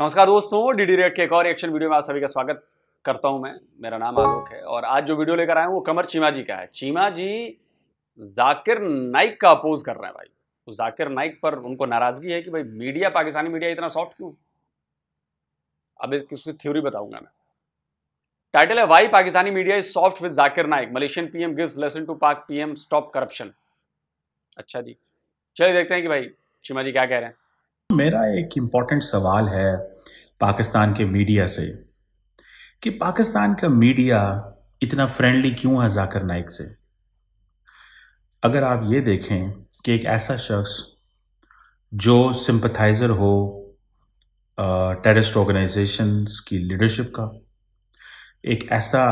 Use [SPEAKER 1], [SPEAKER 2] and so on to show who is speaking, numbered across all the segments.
[SPEAKER 1] नमस्कार दोस्तों D D rate के एक और एक्शन वीडियो में आप सभी का स्वागत करता हूं मैं मेरा नाम आलोक है और आज जो वीडियो लेकर आया हूं वो कमर चीमा जी का है चीमा जी जाकिर नाइक का अपोज कर रहे हैं भाई तो जाकिर नाइक पर उनको नाराजगी है कि भाई मीडिया पाकिस्तानी मीडिया इतना सॉफ्ट क्यों अब इसकी थ्योरी बताऊंगा मैं टाइटल है why Pakistani media is soft with Zakir Naik Malaysian PM gives lesson to Pak PM stop corruption अच्छा जी चलिए देखते हैं कि भाई चीमा जी क्या कह रहे हैं
[SPEAKER 2] मेरा एक इम्पॉर्टेंट सवाल है पाकिस्तान के मीडिया से कि पाकिस्तान का मीडिया इतना फ्रेंडली क्यों है जाकर नाइक से अगर आप ये देखें कि एक ऐसा शख्स जो सिंपथाइज़र हो टेररिस्ट ऑर्गेनाइजेशंस की लीडरशिप का एक ऐसा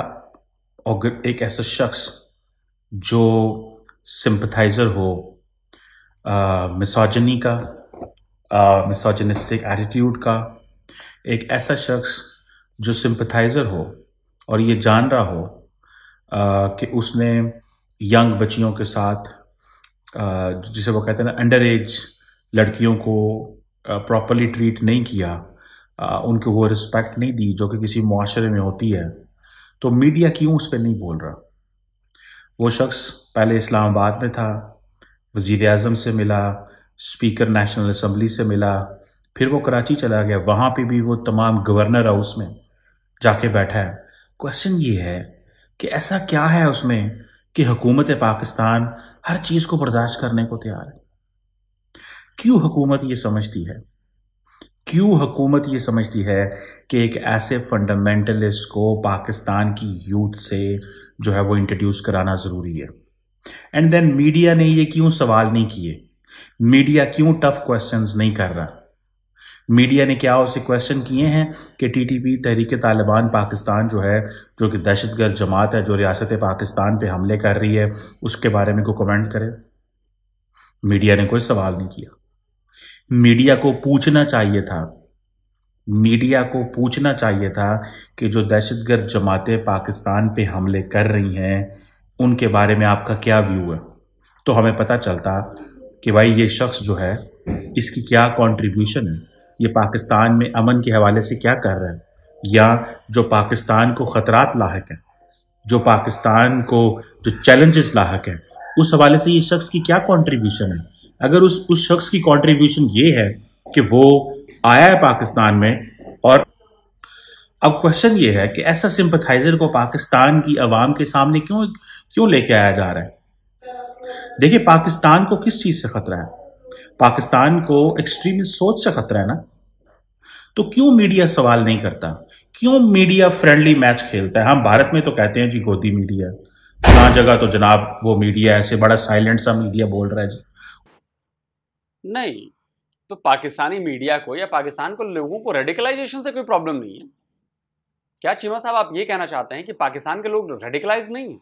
[SPEAKER 2] एक ऐसा शख्स जो सिंपथाइज़र हो मिसाजनी का मिसोजनिस्टिक एटीट्यूड का एक ऐसा शख्स जो सिंपथाइज़र हो और ये जान रहा हो कि उसने यंग बच्चियों के साथ जिसे वो कहते हैं ना अंडर एज लड़कियों को प्रॉपरली ट्रीट नहीं किया उनको वो रिस्पेक्ट नहीं दी जो कि किसी माशरे में होती है तो मीडिया क्यों उस पर नहीं बोल रहा वो शख्स पहले इस्लामाबाद में था वज़ी अजम से मिला स्पीकर नेशनल असम्बली से मिला फिर वो कराची चला गया वहाँ पे भी वो तमाम गवर्नर हाउस में जाके बैठा है क्वेश्चन ये है कि ऐसा क्या है उसमें कि हुकूमत पाकिस्तान हर चीज़ को बर्दाश्त करने को तैयार है क्यों हुकूमत ये समझती है क्यों हुकूमत ये समझती है कि एक ऐसे फंडामेंटलिस्ट को पाकिस्तान की यूथ से जो है वो इंट्रोड्यूस कराना ज़रूरी है एंड देन मीडिया ने ये क्यों सवाल नहीं किए मीडिया क्यों टफ क्वेश्चन नहीं कर रहा मीडिया ने क्या उसे क्वेश्चन किए हैं कि T T P Tehreek Taliban Pakistan जो है जो कि दहशत जमात है जो रियासत पाकिस्तान पे हमले कर रही है उसके बारे में को कमेंट करे मीडिया ने कोई सवाल नहीं किया मीडिया को पूछना चाहिए था मीडिया को पूछना चाहिए था कि जो दहशत जमातें पाकिस्तान पे हमले कर रही हैं उनके बारे में आपका क्या व्यू है तो हमें पता चलता कि भाई ये शख्स जो है इसकी क्या कंट्रीब्यूशन है ये पाकिस्तान में अमन के हवाले से क्या कर रहा है या जो पाकिस्तान को ख़तरात लाक हैं जो पाकिस्तान को जो चैलेंजेस लाक हैं उस हवाले से ये शख्स की क्या कंट्रीब्यूशन है अगर उस उस शख्स की कंट्रीब्यूशन ये है कि वो आया है पाकिस्तान में और अब क्वेश्चन ये है कि ऐसा सिंपथाइज़र को पाकिस्तान की आवाम के सामने क्यों क्यों लेके आया जा रहा है देखिए पाकिस्तान को किस चीज से खतरा है पाकिस्तान को एक्सट्रीमिस्ट सोच से खतरा है ना तो क्यों मीडिया सवाल नहीं करता क्यों मीडिया फ्रेंडली मैच खेलता है हम भारत में तो कहते हैं जी गोदी मीडिया फला जगह तो जनाब वो मीडिया ऐसे बड़ा साइलेंट सा मीडिया बोल रहा है जी
[SPEAKER 1] नहीं तो पाकिस्तानी मीडिया को या पाकिस्तान को लोगों को रेडिकलाइजेशन से कोई प्रॉब्लम नहीं है क्या चीमा साहब आप ये कहना चाहते हैं कि पाकिस्तान के लोग रेडिकलाइज नहीं है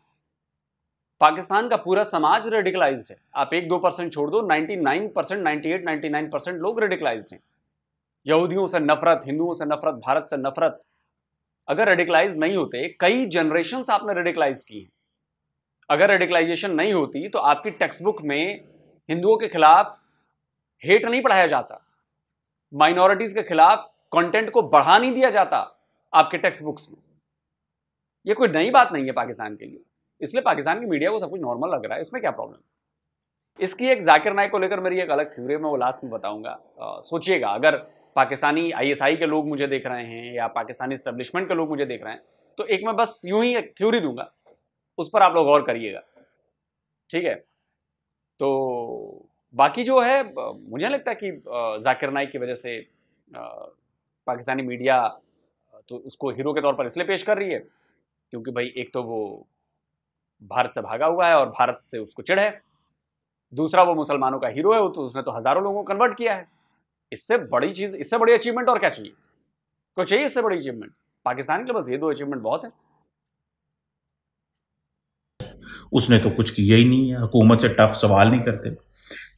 [SPEAKER 1] पाकिस्तान का पूरा समाज रेडिकलाइज है आप एक दो परसेंट छोड़ दो 99 percent ninety eight ninety nine percent लोग रेडिकलाइज हैं यहूदियों से नफरत हिंदुओं से नफरत भारत से नफरत अगर रेडिकलाइज नहीं होते कई जनरेशन आपने रेडिकलाइज की हैं अगर रेडिकलाइजेशन नहीं होती तो आपकी टेक्स्ट बुक में हिंदुओं के खिलाफ हेट नहीं पढ़ाया जाता माइनॉरिटीज के खिलाफ कंटेंट को बढ़ा नहीं दिया जाता आपके टेक्स्ट बुक्स में यह कोई नई बात नहीं है पाकिस्तान के लिए इसलिए पाकिस्तान की मीडिया को सब कुछ नॉर्मल लग रहा है इसमें क्या प्रॉब्लम इसकी एक जाकिर नायक को लेकर मेरी एक अलग थ्योरी है मैं वो लास्ट में बताऊंगा सोचिएगा अगर पाकिस्तानी आईएसआई के लोग मुझे देख रहे हैं या पाकिस्तानी स्टेब्लिशमेंट के लोग मुझे देख रहे हैं तो एक मैं बस यूं ही एक थ्योरी दूंगा उस पर आप लोग गौर करिएगा ठीक है तो बाकी जो है मुझे लगता है कि जाकिर नाइक की वजह से पाकिस्तानी मीडिया तो उसको हीरो के तौर पर इसलिए पेश कर रही है क्योंकि भाई एक तो वो भारत से भागा हुआ है और भारत से उसको चिड़ है दूसरा वो मुसलमानों का हीरो है तो उसने तो हजारों लोगों को कन्वर्ट किया है इससे बड़ी चीज इससे बड़ी अचीवमेंट और क्या चाहिए कुछ चाहिए इससे बड़ी अचीवमेंट पाकिस्तान के लिए बस ये दो अचीवमेंट बहुत है
[SPEAKER 2] उसने तो कुछ किया ही नहीं है हुकूमत से टफ सवाल नहीं करते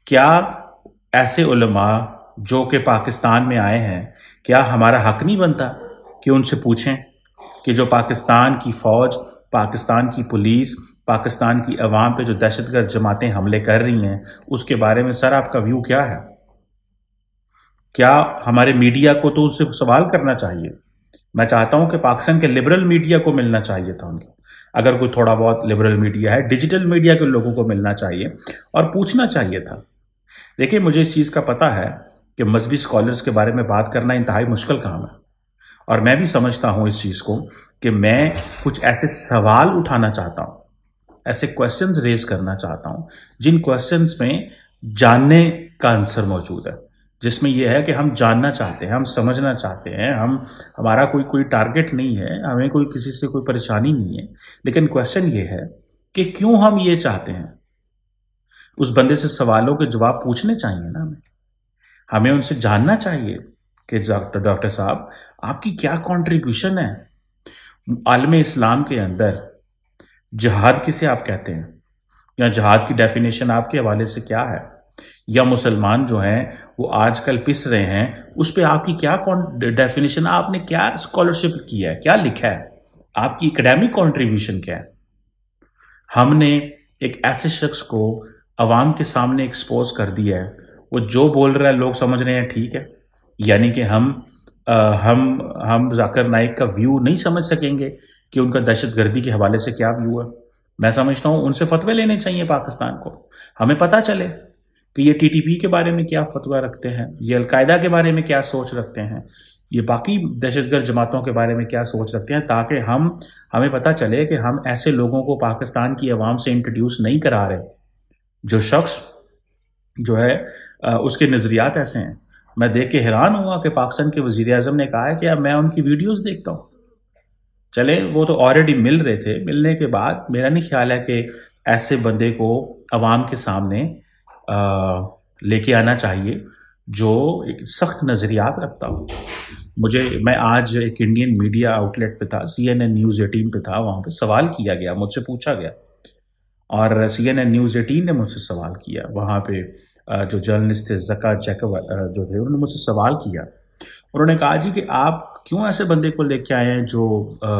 [SPEAKER 2] क्या ऐसे उलमा जो कि पाकिस्तान में आए हैं क्या हमारा हक नहीं बनता कि उनसे पूछें कि जो पाकिस्तान की फौज पाकिस्तान की पुलिस पाकिस्तान की अवाम पे जो दहशतगर्द जमातें हमले कर रही हैं उसके बारे में सर आपका व्यू क्या है क्या हमारे मीडिया को तो उससे सवाल करना चाहिए मैं चाहता हूं कि पाकिस्तान के लिबरल मीडिया को मिलना चाहिए था उनको अगर कोई थोड़ा बहुत लिबरल मीडिया है डिजिटल मीडिया के लोगों को मिलना चाहिए और पूछना चाहिए था देखिए मुझे इस चीज़ का पता है कि मजहबी स्कॉलर्स के बारे में बात करना इंतहाई मुश्किल काम है और मैं भी समझता हूँ इस चीज़ को कि मैं कुछ ऐसे सवाल उठाना चाहता हूँ ऐसे क्वेश्चंस रेज करना चाहता हूं जिन क्वेश्चंस में जानने का आंसर मौजूद है जिसमें यह है कि हम जानना चाहते हैं हम समझना चाहते हैं हम हमारा कोई कोई टारगेट नहीं है हमें कोई किसी से कोई परेशानी नहीं है लेकिन क्वेश्चन ये है कि क्यों हम ये चाहते हैं उस बंदे से सवालों के जवाब पूछने चाहिए ना हमें हमें उनसे जानना चाहिए कि डॉक्टर डॉक्टर साहब आपकी क्या कॉन्ट्रीब्यूशन है आलम इस्लाम के अंदर जहाद किसे आप कहते हैं या जहाद की डेफिनेशन आपके हवाले से क्या है या मुसलमान जो हैं वो आजकल पिस रहे हैं उस पर आपकी क्या डेफिनेशन आपने क्या स्कॉलरशिप किया है क्या लिखा है आपकी एकेडमिक कॉन्ट्रीब्यूशन क्या है हमने एक ऐसे शख्स को अवाम के सामने एक्सपोज कर दिया है वो जो बोल रहा है लोग समझ रहे हैं ठीक है यानी कि हम आ, हम हम जाकर नाइक का व्यू नहीं समझ सकेंगे कि उनका दहशतगर्दी के हवाले से क्या व्यू है मैं समझता हूँ उनसे फतवे लेने चाहिए पाकिस्तान को हमें पता चले कि ये टीटीपी के बारे में क्या फतवा रखते हैं ये अलकायदा के बारे में क्या सोच रखते हैं ये बाकी दहशतगर्द जमातों के बारे में क्या सोच रखते हैं ताकि हम हमें पता चले कि हम ऐसे लोगों को पाकिस्तान की आवाम से इंट्रोड्यूस नहीं करा रहे जो शख्स जो है उसके नज़रियात ऐसे हैं मैं देख के हैरान हुआ कि पाकिस्तान के वज़ी अजम ने कहा है कि अब मैं उनकी वीडियोज़ देखता हूँ चले वो तो ऑलरेडी मिल रहे थे मिलने के बाद मेरा नहीं ख्याल है कि ऐसे बंदे को आवाम के सामने लेके आना चाहिए जो एक सख्त नज़रियात रखता हो मुझे मैं आज एक इंडियन मीडिया आउटलेट पे था C N N News eighteen पे था वहाँ पे सवाल किया गया मुझसे पूछा गया और C N N News eighteen ने मुझसे सवाल किया वहाँ पे जो जर्नलिस्ट थे जका जैक जो थे उन्होंने मुझसे सवाल किया उन्होंने कहा जी कि आप क्यों ऐसे बंदे को लेके आए हैं जो आ,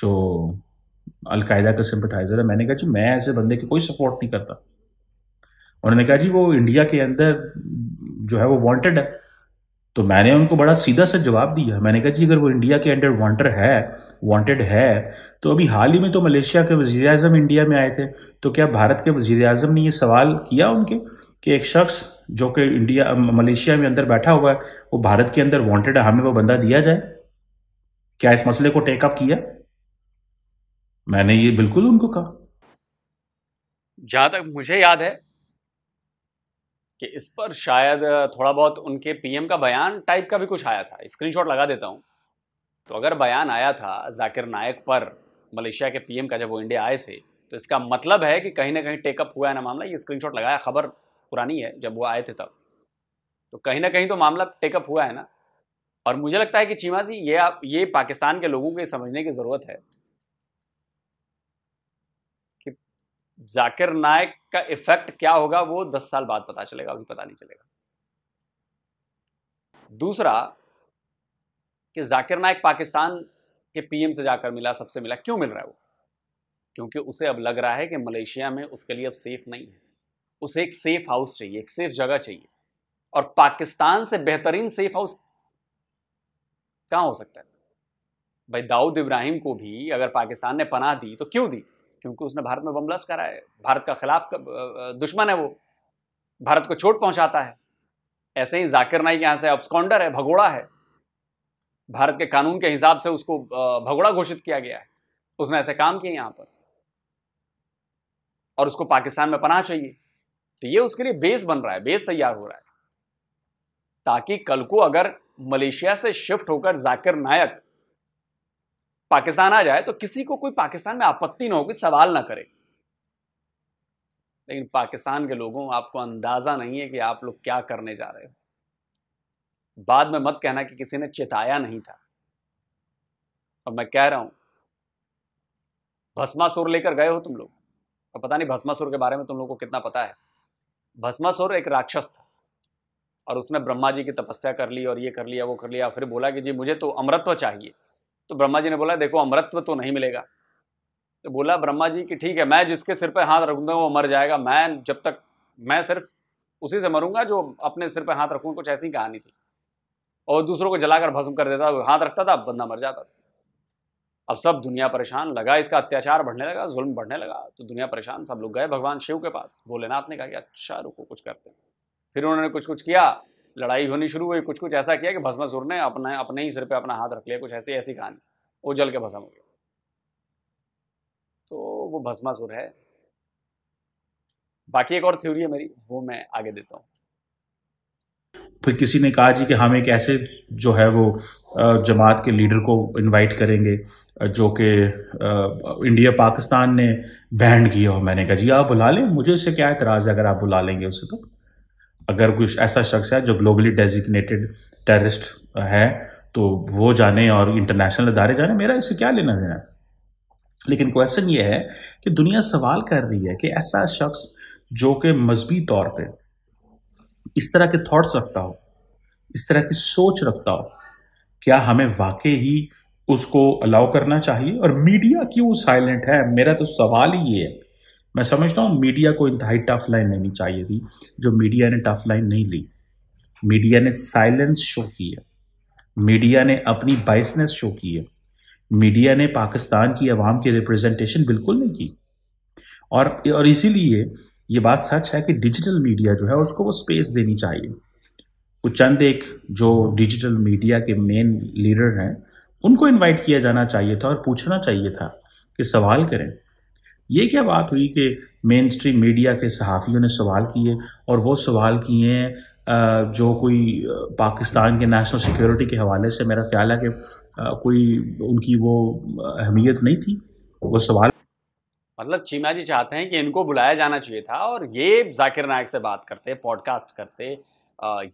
[SPEAKER 2] जो अलकायदा का सिंपथाइजर है मैंने कहा जी मैं ऐसे बंदे की कोई सपोर्ट नहीं करता उन्होंने कहा जी वो इंडिया के अंदर जो है वो वांटेड है तो मैंने उनको बड़ा सीधा सा जवाब दिया मैंने कहा जी अगर वो इंडिया के अंडर वांटर है वांटेड है तो अभी हाल ही में तो मलेशिया के वजीर इंडिया में आए थे तो क्या भारत के वजीर ने ये सवाल किया उनके कि एक शख्स जो कि इंडिया मलेशिया में अंदर बैठा हुआ है वो भारत के अंदर वांटेड है हमें वो बंदा दिया जाए क्या इस मसले को टेकअप किया मैंने ये बिल्कुल उनको कहा
[SPEAKER 1] जहां तक मुझे याद है कि इस पर शायद थोड़ा बहुत उनके पीएम का बयान टाइप का भी कुछ आया था स्क्रीनशॉट लगा देता हूं तो अगर बयान आया था जाकिर नायक पर मलेशिया के पीएम का जब वो इंडिया आए थे तो इसका मतलब है कि कहीं ना कहीं टेकअप हुआ है ना मामला ये स्क्रीनशॉट लगाया खबर पुरानी है जब वो आए थे तब तो कहीं ना कहीं तो मामला टेकअप हुआ है ना और मुझे लगता है कि चीमा जी ये आप ये पाकिस्तान के लोगों को समझने की ज़रूरत है कि जाकिर नायक का इफेक्ट क्या होगा वो दस साल बाद पता चलेगा अभी पता नहीं चलेगा दूसरा कि जाकिर नायक पाकिस्तान के पीएम से जाकर मिला सबसे मिला क्यों मिल रहा है वो क्योंकि उसे अब लग रहा है कि मलेशिया में उसके लिए अब सेफ नहीं है उसे एक सेफ हाउस चाहिए एक सेफ जगह चाहिए और पाकिस्तान से बेहतरीन सेफ हाउस कहां हो सकता है भाई दाऊद इब्राहिम को भी अगर पाकिस्तान ने पनाह दी तो क्यों दी क्योंकि उसने भारत में बम करा है भारत का खिलाफ का, दुश्मन है वो भारत को चोट पहुंचाता है ऐसे ही जाकिर नाइक यहां से अब्सकॉन्डर है भगोड़ा है भारत के कानून के हिसाब से उसको भगोड़ा घोषित किया गया है उसने ऐसे काम किए यहां पर और उसको पाकिस्तान में पनाह चाहिए तो ये उसके लिए बेस बन रहा है बेस तैयार हो रहा है ताकि कल को अगर मलेशिया से शिफ्ट होकर जाकिर नायक पाकिस्तान आ जाए तो किसी को कोई पाकिस्तान में आपत्ति ना हो सवाल ना करे लेकिन पाकिस्तान के लोगों आपको अंदाजा नहीं है कि आप लोग क्या करने जा रहे हो बाद में मत कहना कि किसी ने चेताया नहीं था और मैं कह रहा हूं भस्मासुर लेकर गए हो तुम लोग और पता नहीं भस्मासुर के बारे में तुम लोग को कितना पता है भस्मासुर एक राक्षस था और उसने ब्रह्मा जी की तपस्या कर ली और ये कर लिया वो कर लिया फिर बोला कि जी मुझे तो अमृतत्व चाहिए तो ब्रह्मा जी ने बोला देखो अमृतत्व तो नहीं मिलेगा तो बोला ब्रह्मा जी कि ठीक है मैं जिसके सिर पर हाथ रखूंगा वो मर जाएगा मैं जब तक मैं सिर्फ उसी से मरूंगा जो अपने सिर पर हाथ रखूँ कुछ ऐसी कहानी थी और दूसरों को जलाकर भस्म कर देता हाथ रखता था बंदा मर जाता था अब सब दुनिया परेशान लगा इसका अत्याचार बढ़ने लगा जुल्म बढ़ने लगा तो दुनिया परेशान सब लोग गए भगवान शिव के पास भोलेनाथ ने कहा कि अच्छा रुको कुछ करते हैं फिर उन्होंने कुछ कुछ किया लड़ाई होनी शुरू हुई कुछ कुछ ऐसा किया कि भस्मासुर ने अपने अपने ही सिर पे अपना हाथ रख लिया कुछ ऐसी ऐसी कहानी वो जल के भस्म हो गया तो वो भस्मासुर है बाकी एक और थ्योरी है मेरी वो मैं आगे देता हूँ
[SPEAKER 2] फिर किसी ने कहा जी कि हम एक ऐसे जो है वो जमात के लीडर को इनवाइट करेंगे जो कि इंडिया पाकिस्तान ने बैंड किया हो मैंने कहा जी आप बुला लें मुझे इससे क्या एतराज़ है अगर आप बुला लेंगे उसे तो अगर कुछ ऐसा शख्स है जो ग्लोबली डेजिग्नेटेड टेररिस्ट है तो वो जाने और इंटरनेशनल अदारे जाने मेरा इससे क्या लेना देना है लेकिन क्वेश्चन ये है कि दुनिया सवाल कर रही है कि ऐसा शख्स जो कि मजहबी तौर पर इस तरह के थॉट्स रखता हो इस तरह की सोच रखता हो क्या हमें वाकई ही उसको अलाउ करना चाहिए और मीडिया क्यों साइलेंट है मेरा तो सवाल ही ये है मैं समझता हूँ मीडिया को इंतहाई टफ लाइन लेनी चाहिए थी जो मीडिया ने टफ लाइन नहीं ली मीडिया ने साइलेंस शो की है मीडिया ने अपनी बाइसनेस शो की है मीडिया ने पाकिस्तान की आवाम की रिप्रेजेंटेशन बिल्कुल नहीं की और और इसीलिए ये बात सच है कि डिजिटल मीडिया जो है उसको वो स्पेस देनी चाहिए कुछ चंद एक जो डिजिटल मीडिया के मेन लीडर हैं उनको इनवाइट किया जाना चाहिए था और पूछना चाहिए था कि सवाल करें ये क्या बात हुई कि मेन स्ट्रीम मीडिया के सहाफ़ियों ने सवाल किए और वो सवाल किए हैं जो कोई पाकिस्तान के नेशनल सिक्योरिटी के हवाले से मेरा ख्याल है कि कोई उनकी वो अहमियत नहीं थी वो सवाल
[SPEAKER 1] मतलब चीमा जी चाहते हैं कि इनको बुलाया जाना चाहिए था और ये जाकिर नायक से बात करते पॉडकास्ट करते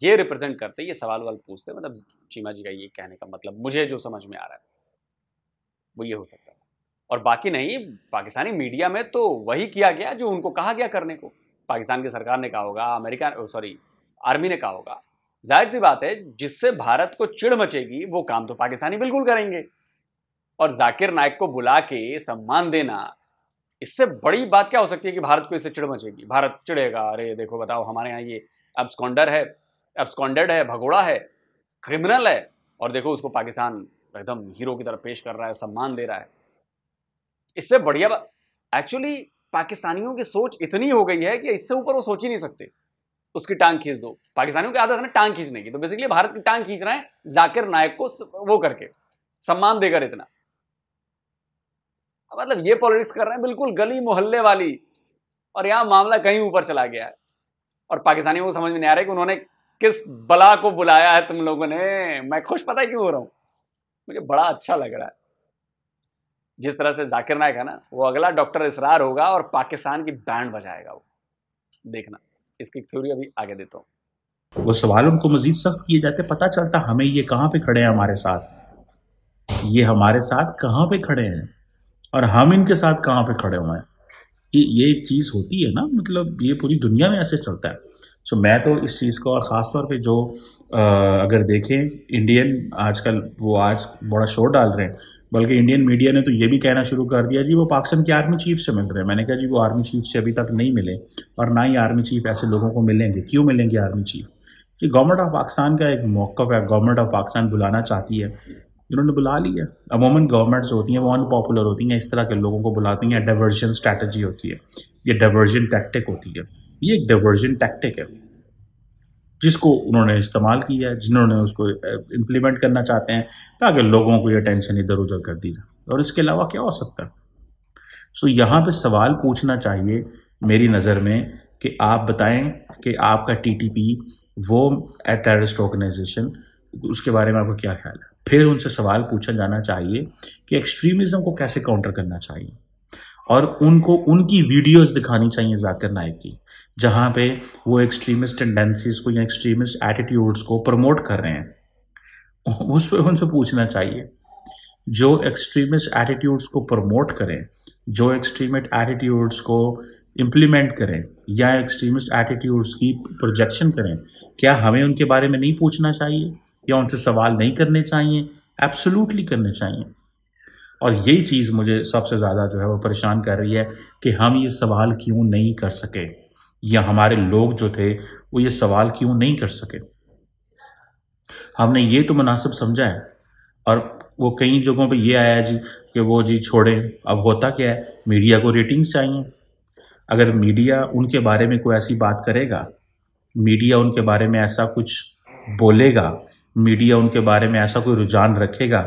[SPEAKER 1] ये रिप्रेजेंट करते ये सवाल वाल पूछते मतलब चीमा जी का ये कहने का मतलब मुझे जो समझ में आ रहा है वो ये हो सकता है और बाकी नहीं पाकिस्तानी मीडिया में तो वही किया गया जो उनको कहा गया करने को पाकिस्तान की सरकार ने कहा होगा अमेरिका सॉरी आर्मी ने कहा होगा जाहिर सी बात है जिससे भारत को चिड़ मचेगी वो काम तो पाकिस्तानी बिल्कुल करेंगे और जाकिर नायक को बुला के सम्मान देना इससे बड़ी बात क्या हो सकती है कि भारत को इससे चिड़ मचेगी भारत चिड़ेगा अरे देखो बताओ हमारे यहाँ ये एब्सकॉन्डर है एब्सकॉन्डेड है भगोड़ा है क्रिमिनल है और देखो उसको पाकिस्तान एकदम हीरो की तरह पेश कर रहा है सम्मान दे रहा है इससे बढ़िया बात एक्चुअली पाकिस्तानियों की सोच इतनी हो गई है कि इससे ऊपर वो सोच ही नहीं सकते उसकी टांग खींच दो पाकिस्तानियों की आदत है ना टांग खींचने की तो बेसिकली भारत की टांग खींच रहे हैं जाकिर नायक को वो करके सम्मान देकर इतना मतलब ये पॉलिटिक्स कर रहे हैं बिल्कुल गली मोहल्ले वाली और यहाँ मामला कहीं ऊपर चला गया है और पाकिस्तानियों को समझ में नहीं आ रहा है कि उन्होंने किस बला को बुलाया है तुम लोगों ने मैं खुश पता है क्यों हो रहा हूँ मुझे बड़ा अच्छा लग रहा है जिस तरह से जाकिर नायक है ना वो अगला डॉक्टर इसरार होगा और पाकिस्तान की बैंड बजाएगा वो देखना इसकी थ्योरी अभी आगे देता
[SPEAKER 2] हूँ वो सवाल उनको मजीद सख्त किए जाते पता चलता हमें ये कहाँ पे खड़े हैं हमारे साथ ये हमारे साथ कहाँ पे खड़े हैं और हम इनके साथ कहाँ पे खड़े हुए हैं ये ये एक चीज़ होती है ना मतलब ये पूरी दुनिया में ऐसे चलता है सो so, मैं तो इस चीज़ को और ख़ास तौर पे जो आ, अगर देखें इंडियन आजकल वो आज बड़ा शोर डाल रहे हैं बल्कि इंडियन मीडिया ने तो ये भी कहना शुरू कर दिया जी वो पाकिस्तान के आर्मी चीफ से मिल रहे हैं मैंने कहा जी वो आर्मी चीफ से अभी तक नहीं मिले और ना ही आर्मी चीफ ऐसे लोगों को मिलेंगे क्यों मिलेंगे आर्मी चीफ कि गवर्नमेंट ऑफ पाकिस्तान का एक मौक़ है गवर्नमेंट ऑफ पाकिस्तान बुलाना चाहती है इन्होंने बुला लिया अमूमन गवर्नमेंट्स होती हैं वो अनपॉपुलर होती हैं इस तरह के लोगों को बुलाती हैं डाइवर्जन स्ट्रैटेजी होती है ये डाइवर्जन टैक्टिक होती है ये एक डाइवर्जन टैक्टिक है जिसको उन्होंने इस्तेमाल किया है जिन्होंने उसको इम्प्लीमेंट करना चाहते हैं ताकि लोगों को ये टेंशन इधर उधर कर दी जाए और इसके अलावा क्या हो सकता है सो यहाँ पे सवाल पूछना चाहिए मेरी नज़र में कि आप बताएं कि आपका टीटीपी वो टेररिस्ट ऑर्गेनाइजेशन उसके बारे में आपका क्या ख्याल है फिर उनसे सवाल पूछा जाना चाहिए कि एक्सट्रीमिज़्म को कैसे काउंटर करना चाहिए और उनको उनकी वीडियोस दिखानी चाहिए जाकिर नायक की जहाँ पे वो एक्सट्रीमिस्ट टेंडेंसीज को या एक्सट्रीमिस्ट एटीट्यूड्स को प्रमोट कर रहे हैं उस पर उनसे पूछना चाहिए जो एक्सट्रीमिस्ट एटीट्यूड्स को प्रमोट करें जो एक्सट्रीमिस्ट एटीट्यूड्स को इम्प्लीमेंट करें या एक्सट्रीमिस्ट एटीट्यूड्स की प्रोजेक्शन करें क्या हमें उनके बारे में नहीं पूछना चाहिए या उनसे सवाल नहीं करने चाहिए एब्सोल्युटली करने चाहिए और यही चीज़ मुझे सबसे ज़्यादा जो है वो परेशान कर रही है कि हम ये सवाल क्यों नहीं कर सके या हमारे लोग जो थे वो ये सवाल क्यों नहीं कर सके हमने ये तो मुनासिब समझा है और वो कई जगहों पे ये आया जी कि वो जी छोड़ें अब होता क्या है मीडिया को रेटिंग्स चाहिए अगर मीडिया उनके बारे में कोई ऐसी बात करेगा मीडिया उनके बारे में ऐसा कुछ बोलेगा मीडिया उनके बारे में ऐसा कोई रुझान रखेगा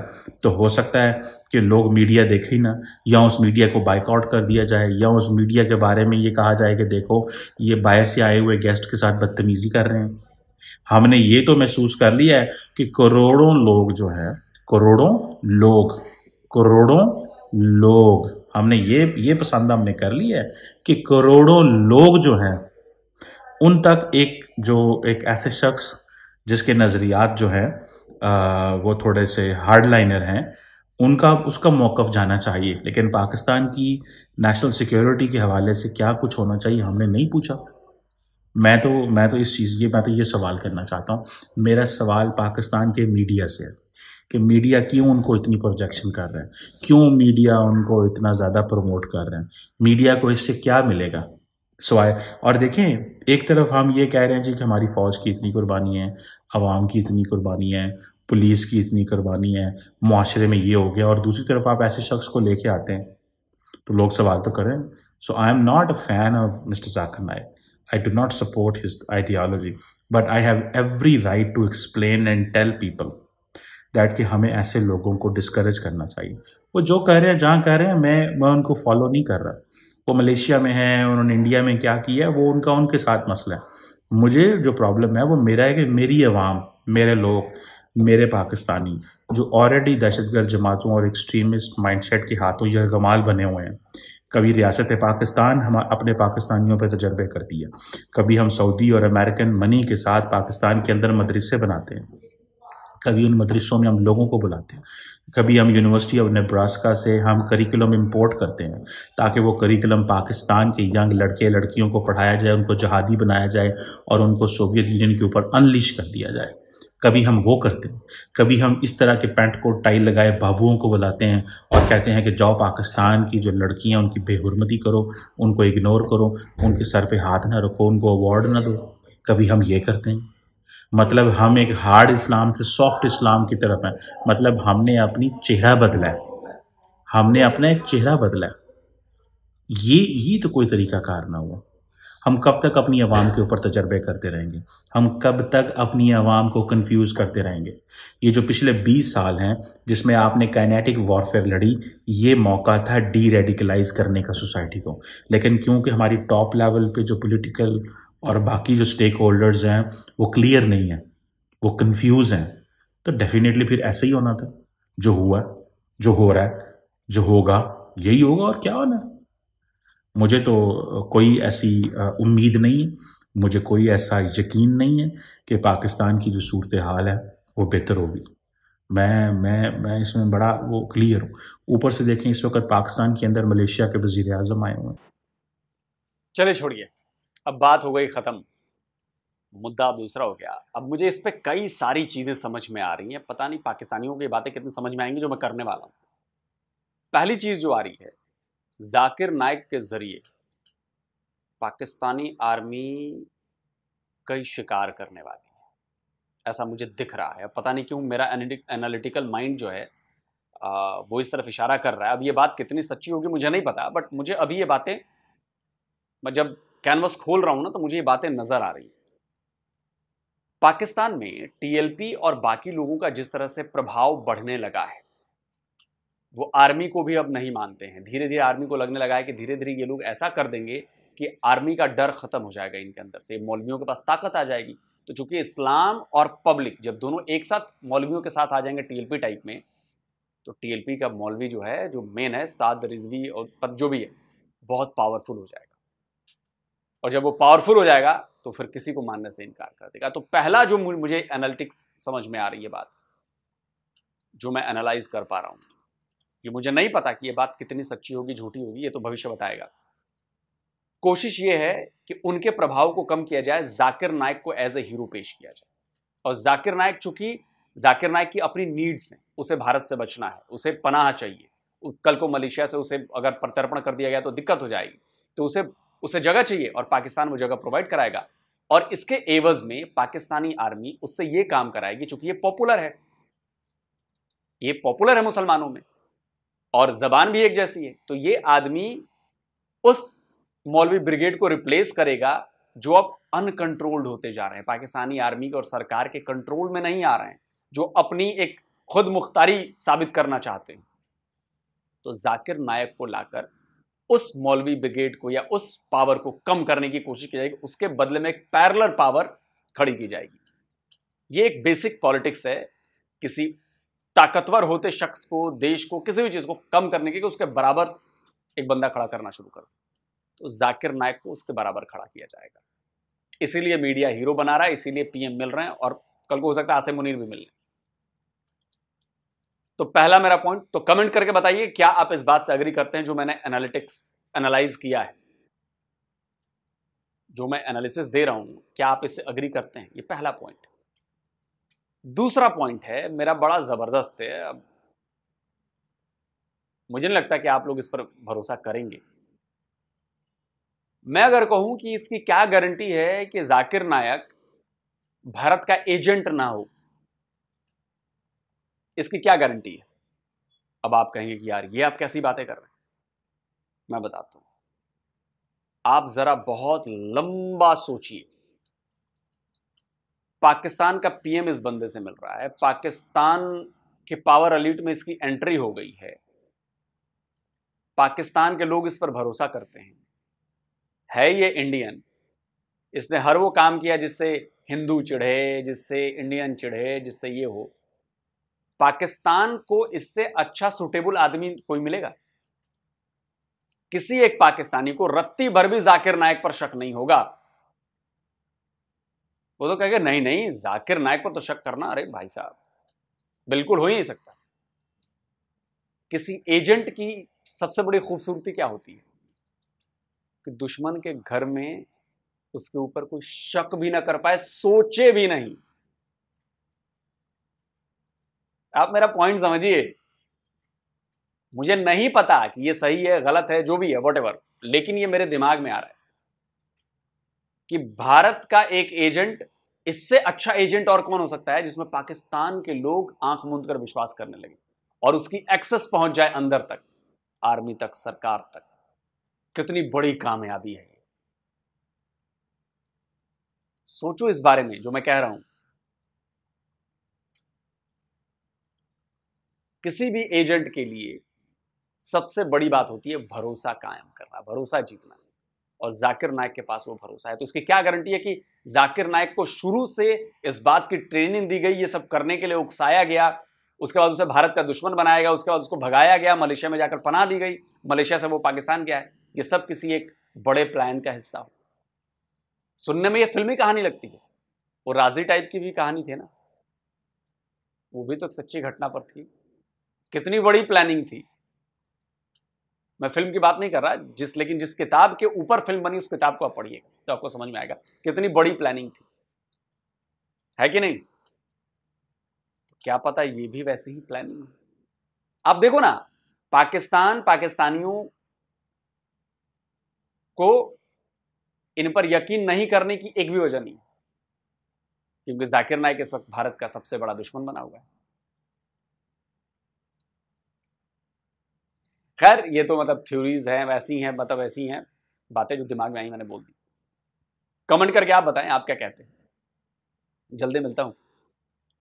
[SPEAKER 2] तो हो सकता है कि लोग मीडिया देखें ही ना या उस मीडिया को बाइकआउट कर दिया जाए या उस मीडिया के बारे में ये कहा जाए कि देखो ये बाहर से आए हुए गेस्ट के साथ बदतमीज़ी कर रहे हैं हमने ये तो महसूस कर लिया है कि करोड़ों लोग जो है करोड़ों लोग करोड़ों लोग हमने ये ये पसंद हमने कर लिया है कि करोड़ों लोग जो हैं उन तक एक जो एक ऐसे शख्स जिसके नज़रियात जो है वो थोड़े से हार्ड लाइनर हैं उनका उसका मौक़ जाना चाहिए लेकिन पाकिस्तान की नेशनल सिक्योरिटी के हवाले से क्या कुछ होना चाहिए हमने नहीं पूछा मैं तो मैं तो इस चीज़ ये मैं तो ये सवाल करना चाहता हूँ मेरा सवाल पाकिस्तान के मीडिया से है कि मीडिया क्यों उनको इतनी प्रोजेक्शन कर रहे हैं क्यों मीडिया उनको इतना ज़्यादा प्रमोट कर रहे हैं मीडिया को इससे क्या मिलेगा सो आए और देखें एक तरफ हम ये कह रहे हैं जी कि हमारी फ़ौज की इतनी कुर्बानी है आवाम की इतनी कुर्बानी है पुलिस की इतनी कुर्बानी है माशरे में ये हो गया और दूसरी तरफ आप ऐसे शख्स को लेके आते हैं तो लोग सवाल तो करें so I am not a fan of Mr Zakir Naik I do not support his ideology but I have every right to explain and tell people that कि हमें ऐसे लोगों को डिस्करेज करना चाहिए वो जो कह रहे हैं जहाँ कह रहे हैं मैं मैं उनको फॉलो नहीं कर रहा वो मलेशिया में हैं उन्होंने इंडिया में क्या किया है वो उनका उनके साथ मसला है मुझे जो प्रॉब्लम है वो मेरा है कि मेरी आवाम मेरे लोग मेरे पाकिस्तानी जो ऑलरेडी दहशतगर्द जमातों और एक्सट्रीमिस्ट माइंडसेट के हाथों गमाल बने हुए हैं कभी रियासत पाकिस्तान हम अपने पाकिस्तानियों पर तजर्बे करती है कभी हम सऊदी और अमेरिकन मनी के साथ पाकिस्तान के अंदर मदरसे बनाते हैं कभी उन मदरसों में हम लोगों को बुलाते हैं कभी हम यूनिवर्सिटी ऑफ नेब्रास्का से हम करिकुलम इंपोर्ट करते हैं ताकि वो करिकुलम पाकिस्तान के यंग लड़के लड़कियों को पढ़ाया जाए उनको जहादी बनाया जाए और उनको सोवियत यूनियन के ऊपर अनलिश कर दिया जाए कभी हम वो करते हैं कभी हम इस तरह के पैंट कोट टाइल लगाए बाबुओं को बुलाते हैं और कहते हैं कि जाओ पाकिस्तान की जो लड़कियां उनकी बेहरमती करो उनको इग्नोर करो उनके सर पे हाथ ना रखो उनको अवार्ड ना दो कभी हम ये करते हैं मतलब हम एक हार्ड इस्लाम से सॉफ्ट इस्लाम की तरफ हैं मतलब हमने अपनी चेहरा बदला है हमने अपना एक चेहरा बदला है ये ये तो कोई तरीका कार ना हुआ हम कब तक अपनी आवाम के ऊपर तजर्बे करते रहेंगे हम कब तक अपनी आवाम को कंफ्यूज करते रहेंगे ये जो पिछले 20 साल हैं जिसमें आपने काइनेटिक वॉरफेयर लड़ी ये मौका था डी रेडिकलाइज करने का सोसाइटी को लेकिन क्योंकि हमारी टॉप लेवल पे जो पॉलिटिकल और बाकी जो स्टेक होल्डर्स हैं वो क्लियर नहीं है वो कंफ्यूज हैं तो डेफिनेटली फिर ऐसा ही होना था जो हुआ जो हो रहा है जो होगा यही होगा और क्या होना है मुझे तो कोई ऐसी उम्मीद नहीं है मुझे कोई ऐसा यकीन नहीं है कि पाकिस्तान की जो सूरत हाल है वो बेहतर होगी मैं मैं मैं इसमें बड़ा वो क्लियर हूँ ऊपर से देखें इस वक्त पाकिस्तान के अंदर मलेशिया के वजीर अजम आए हुए हैं
[SPEAKER 1] चले छोड़िए अब बात हो गई ख़त्म मुद्दा अब दूसरा हो गया अब मुझे इस पर कई सारी चीज़ें समझ में आ रही हैं पता नहीं पाकिस्तानियों की बातें कितनी समझ में आएंगी जो मैं करने वाला हूँ पहली चीज़ जो आ रही है जाकिर नायक के ज़रिए पाकिस्तानी आर्मी कई शिकार करने वाली है ऐसा मुझे दिख रहा है पता नहीं क्यों मेरा एनालिटिकल माइंड जो है आ, वो इस तरफ इशारा कर रहा है अब ये बात कितनी सच्ची होगी मुझे नहीं पता बट मुझे अभी ये बातें जब कैनवस खोल रहा हूं ना तो मुझे ये बातें नजर आ रही पाकिस्तान में टीएलपी और बाकी लोगों का जिस तरह से प्रभाव बढ़ने लगा है वो आर्मी को भी अब नहीं मानते हैं धीरे धीरे आर्मी को लगने लगा है कि धीरे धीरे ये लोग ऐसा कर देंगे कि आर्मी का डर खत्म हो जाएगा इनके अंदर से मौलवियों के पास ताकत आ जाएगी तो चूंकि इस्लाम और पब्लिक जब दोनों एक साथ मौलवियों के साथ आ जाएंगे टीएलपी टाइप में तो टीएलपी का मौलवी जो है जो मेन है साद रिजवी और पद जो भी है बहुत पावरफुल हो जाएगा और जब वो पावरफुल हो जाएगा तो फिर किसी को मानने से इनकार कर देगा तो पहला जो मुझे एनालिटिक्स समझ में आ रही है बात जो मैं एनालाइज कर पा रहा हूँ कि मुझे नहीं पता कि ये बात कितनी सच्ची होगी झूठी होगी ये तो भविष्य बताएगा कोशिश ये है कि उनके प्रभाव को कम किया जाए जाकिर नायक को एज ए हीरो पेश किया जाए और जाकिर नायक चूंकि जाकिर नायक की अपनी नीड्स हैं उसे भारत से बचना है उसे पनाह चाहिए कल को मलेशिया से उसे अगर प्रत्यर्पण कर दिया गया तो दिक्कत हो जाएगी तो उसे उसे जगह चाहिए और पाकिस्तान वो जगह प्रोवाइड कराएगा और इसके एवज में पाकिस्तानी आर्मी उससे ये काम कराएगी चूंकि ये पॉपुलर है ये पॉपुलर है मुसलमानों में और जबान भी एक जैसी है तो ये आदमी उस मौलवी ब्रिगेड को रिप्लेस करेगा जो अब अनकंट्रोल्ड होते जा रहे हैं पाकिस्तानी आर्मी और सरकार के कंट्रोल में नहीं आ रहे हैं जो अपनी एक खुद मुख्तारी साबित करना चाहते हैं तो जाकिर नायक को लाकर उस मौलवी ब्रिगेड को या उस पावर को कम करने की कोशिश की जाएगी उसके बदले में एक पैरलर पावर खड़ी की जाएगी ये एक बेसिक पॉलिटिक्स है किसी ताकतवर होते शख्स को देश को किसी भी चीज़ को कम करने कि उसके बराबर एक बंदा खड़ा करना शुरू कर दो तो जाकिर नायक को उसके बराबर खड़ा किया जाएगा इसीलिए मीडिया हीरो बना रहा है इसीलिए पीएम मिल रहे हैं और कल को हो सकता है आसिम मुनीर भी मिल रहे हैं तो पहला मेरा पॉइंट तो कमेंट करके बताइए क्या आप इस बात से अग्री करते हैं जो मैंने एनालिटिक्स एनालाइज किया है जो मैं एनालिसिस दे रहा हूं क्या आप इससे अग्री करते हैं ये पहला पॉइंट दूसरा पॉइंट है मेरा बड़ा ज़बरदस्त है अब मुझे नहीं लगता कि आप लोग इस पर भरोसा करेंगे मैं अगर कहूं कि इसकी क्या गारंटी है कि जाकिर नायक भारत का एजेंट ना हो इसकी क्या गारंटी है अब आप कहेंगे कि यार ये आप कैसी बातें कर रहे हैं मैं बताता हूं आप जरा बहुत लंबा सोचिए पाकिस्तान का पीएम इस बंदे से मिल रहा है पाकिस्तान के पावर अलीट में इसकी एंट्री हो गई है पाकिस्तान के लोग इस पर भरोसा करते हैं है ये इंडियन इसने हर वो काम किया जिससे हिंदू चिढ़े जिससे इंडियन चिढ़े जिससे ये हो पाकिस्तान को इससे अच्छा सुटेबल आदमी कोई मिलेगा किसी एक पाकिस्तानी को रत्ती भर भी जाकिर नायक पर शक नहीं होगा वो तो कहेगा नहीं नहीं जाकिर नायक पर तो शक करना अरे भाई साहब बिल्कुल हो ही नहीं सकता किसी एजेंट की सबसे बड़ी खूबसूरती क्या होती है कि दुश्मन के घर में उसके ऊपर कोई शक भी ना कर पाए सोचे भी नहीं आप मेरा पॉइंट समझिए मुझे नहीं पता कि ये सही है गलत है जो भी है वॉट लेकिन ये मेरे दिमाग में आ रहा है कि भारत का एक एजेंट इससे अच्छा एजेंट और कौन हो सकता है जिसमें पाकिस्तान के लोग आंख मूंद कर विश्वास करने लगे और उसकी एक्सेस पहुंच जाए अंदर तक आर्मी तक सरकार तक कितनी बड़ी कामयाबी है सोचो इस बारे में जो मैं कह रहा हूं किसी भी एजेंट के लिए सबसे बड़ी बात होती है भरोसा कायम करना भरोसा जीतना और जाकिर नायक के पास वो भरोसा है तो इसकी क्या गारंटी है कि जाकिर नायक को शुरू से इस बात की ट्रेनिंग दी गई ये सब करने के लिए उकसाया गया उसके बाद उसे भारत का दुश्मन बनाया गया उसके बाद उसको भगाया गया मलेशिया में जाकर पनाह दी गई मलेशिया से वो पाकिस्तान गया है ये सब किसी एक बड़े प्लान का हिस्सा हो सुनने में ये फिल्मी कहानी लगती है वो राजी टाइप की भी कहानी थी ना वो भी तो एक सच्ची घटना पर थी कितनी बड़ी प्लानिंग थी मैं फिल्म की बात नहीं कर रहा जिस लेकिन जिस किताब के ऊपर फिल्म बनी उस किताब को आप पढ़िए तो आपको समझ में आएगा कितनी बड़ी प्लानिंग थी है कि नहीं क्या पता ये भी वैसी ही प्लानिंग आप देखो ना पाकिस्तान पाकिस्तानियों को इन पर यकीन नहीं करने की एक भी वजह नहीं क्योंकि जाकिर नायक इस वक्त भारत का सबसे बड़ा दुश्मन बना हुआ है खैर ये तो मतलब थ्योरीज हैं वैसी हैं मतलब ऐसी हैं बातें जो दिमाग में आई मैंने बोल दी कमेंट करके आप बताएं आप क्या कहते हैं जल्दी मिलता हूँ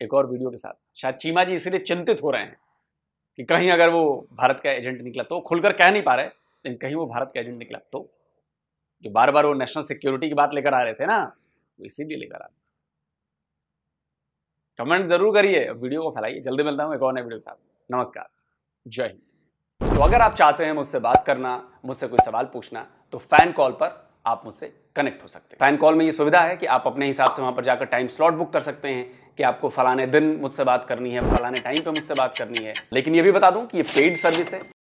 [SPEAKER 1] एक और वीडियो के साथ शायद चीमा जी इसीलिए चिंतित हो रहे हैं कि कहीं अगर वो भारत का एजेंट निकला तो खुलकर कह नहीं पा रहे लेकिन कहीं वो भारत का एजेंट निकला तो जो बार बार वो नेशनल सिक्योरिटी की बात लेकर आ रहे थे ना वो इसीलिए लेकर आ रहे कमेंट जरूर करिए वीडियो को फैलाइए जल्दी मिलता हूँ एक और नए वीडियो के साथ नमस्कार जय हिंद तो अगर आप चाहते हैं मुझसे बात करना मुझसे कोई सवाल पूछना तो फैन कॉल पर आप मुझसे कनेक्ट हो सकते हैं फैन कॉल में ये सुविधा है कि आप अपने हिसाब से वहां पर जाकर टाइम स्लॉट बुक कर सकते हैं कि आपको फलाने दिन मुझसे बात करनी है फलाने टाइम पे मुझसे बात करनी है लेकिन ये भी बता दूं कि ये पेड सर्विस है